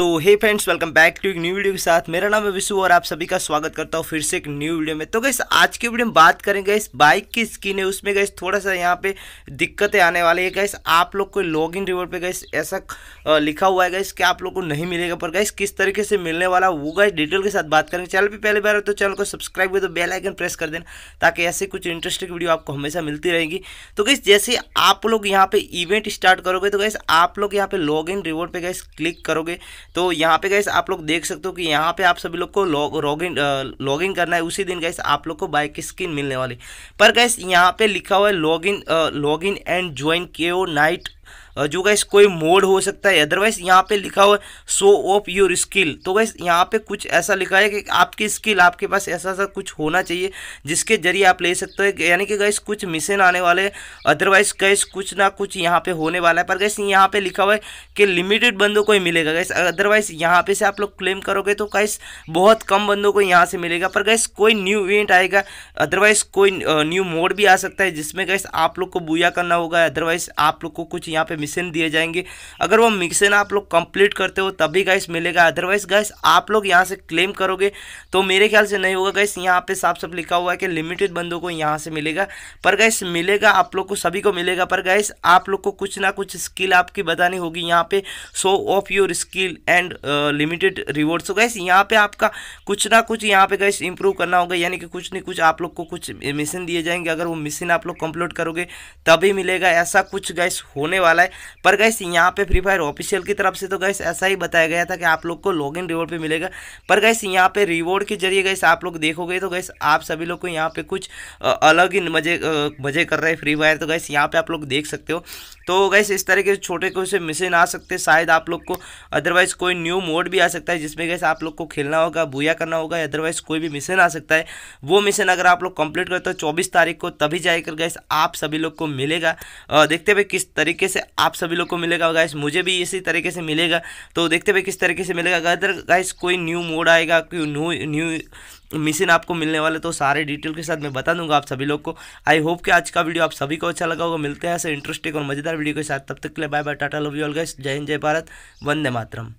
तो hey friends welcome back to एक new video के साथ मेरा नाम है विशु और आप सभी का स्वागत करता हूँ फिर से एक न्यू वीडियो में तो गैस आज की वीडियो में बात करेंगे इस बाइक की स्किन है उसमें गैस थोड़ा सा यहाँ पे दिक्कतें आने वाली है गैस आप लोग को लॉग इन रिवॉर्ड पर गैस ऐसा लिखा हुआ है गैस कि आप लोग को नहीं मिलेगा पर गैस किस तरीके से मिलने वाला वो गैस डिटेल के साथ बात करेंगे चैनल पर पहले बार तो चैनल को सब्सक्राइब कर दो बेलाइकन प्रेस कर देना ताकि ऐसे कुछ इंटरेस्टिंग वीडियो आपको हमेशा मिलती रहेगी तो गैस जैसे आप लोग यहाँ पे इवेंट स्टार्ट करोगे तो गैस आप लोग यहाँ पे लॉग इन रिवॉर्ड पर गैस क्लिक करोगे तो यहाँ पे गैस आप लोग देख सकते हो कि यहाँ पे आप सभी लोग को लॉगिन लॉगिन करना है उसी दिन गैस आप लोग को बाइक की स्किन मिलने वाली पर गैस यहाँ पे लिखा हुआ है लॉगिन लॉगिन एंड ज्वाइन के नाइट जो गैस कोई मोड हो सकता है अदरवाइज यहाँ पे लिखा हुआ है शो ऑफ योर स्किल तो गैस यहाँ पे कुछ ऐसा लिखा है कि आपकी स्किल आपके पास ऐसा सा कुछ होना चाहिए जिसके जरिए आप ले सकते हो यानी कि गैस कुछ मिशन आने वाले हैं अदरवाइज गैस कुछ ना कुछ यहाँ पे होने वाला है पर गैस यहाँ पे लिखा हुआ है कि लिमिटेड बंदों को ही मिलेगा गैस अदरवाइज यहाँ पे से आप लोग क्लेम करोगे तो गैस बहुत कम बंदों को यहाँ से मिलेगा पर गैस कोई न्यू इवेंट आएगा अदरवाइज कोई न्यू मोड भी आ सकता है जिसमें गैस आप लोग को बुया करना होगा अदरवाइज आप लोग को कुछ यहाँ पे मिशन दिए जाएंगे अगर वो मिशन आप लोग कंप्लीट करते हो तभी गाइस मिलेगा अदरवाइज गाइस आप लोग यहाँ से क्लेम करोगे तो मेरे ख्याल से नहीं होगा गाइस यहाँ पे साफ साफ लिखा हुआ है कि लिमिटेड बंदों को यहाँ से मिलेगा पर गाइस मिलेगा आप लोग को सभी को मिलेगा पर गाइस आप लोग को कुछ ना कुछ स्किल आपकी बतानी होगी यहाँ पे show off your skill and limited reward so guys यहाँ पे आपका कुछ ना कुछ यहाँ पे गाइस इंप्रूव करना होगा यानी कि कुछ ना कुछ आप लोग को कुछ मिशन दिए जाएंगे अगर वो मिशन आप लोग कंप्लीट करोगे तभी मिलेगा ऐसा कुछ गाइस होने वाला है पर गैस यहाँ पे फ्री फायर ऑफिशियल की तरफ से तो गैस ऐसा ही बताया गया था कि आप लोग को लॉगिन रिवॉर्ड पे मिलेगा पर गैस यहाँ पे रिवॉर्ड के जरिए गैस आप लोग देखोगे तो गैस आप सभी लोग को यहाँ पे कुछ अलग ही मजे मजे कर रहे हैं फ्री फायर तो गैस यहाँ पे आप लोग देख सकते हो तो गैस इस तरह के छोटे कोई से मिशन आ सकते हैं शायद आप लोग को अदरवाइज़ कोई न्यू मोड भी आ सकता है जिसमें गैस आप लोग को खेलना होगा भूया करना होगा अदरवाइज़ कोई भी मिशन आ सकता है वो मिशन अगर आप लोग कंप्लीट करते हो चौबीस तारीख को तभी जाकर गैस आप सभी लोग को मिलेगा देखते भाई किस तरीके से आप सभी लोग को मिलेगा गैस मुझे भी इसी तरीके से मिलेगा तो देखते भाई किस तरीके से मिलेगा अगर गैस कोई न्यू मोड आएगा कोई न्यू न्यू मिशन आपको मिलने वाले तो सारे डिटेल के साथ मैं बता दूंगा आप सभी लोग को आई होप कि आज का वीडियो आप सभी को अच्छा लगा होगा मिलते हैं ऐसे इंटरेस्टिंग और मजेदार वीडियो के साथ तब तक के लिए bye bye tata love you all guys जय हिंद जय भारत वंदे मातरम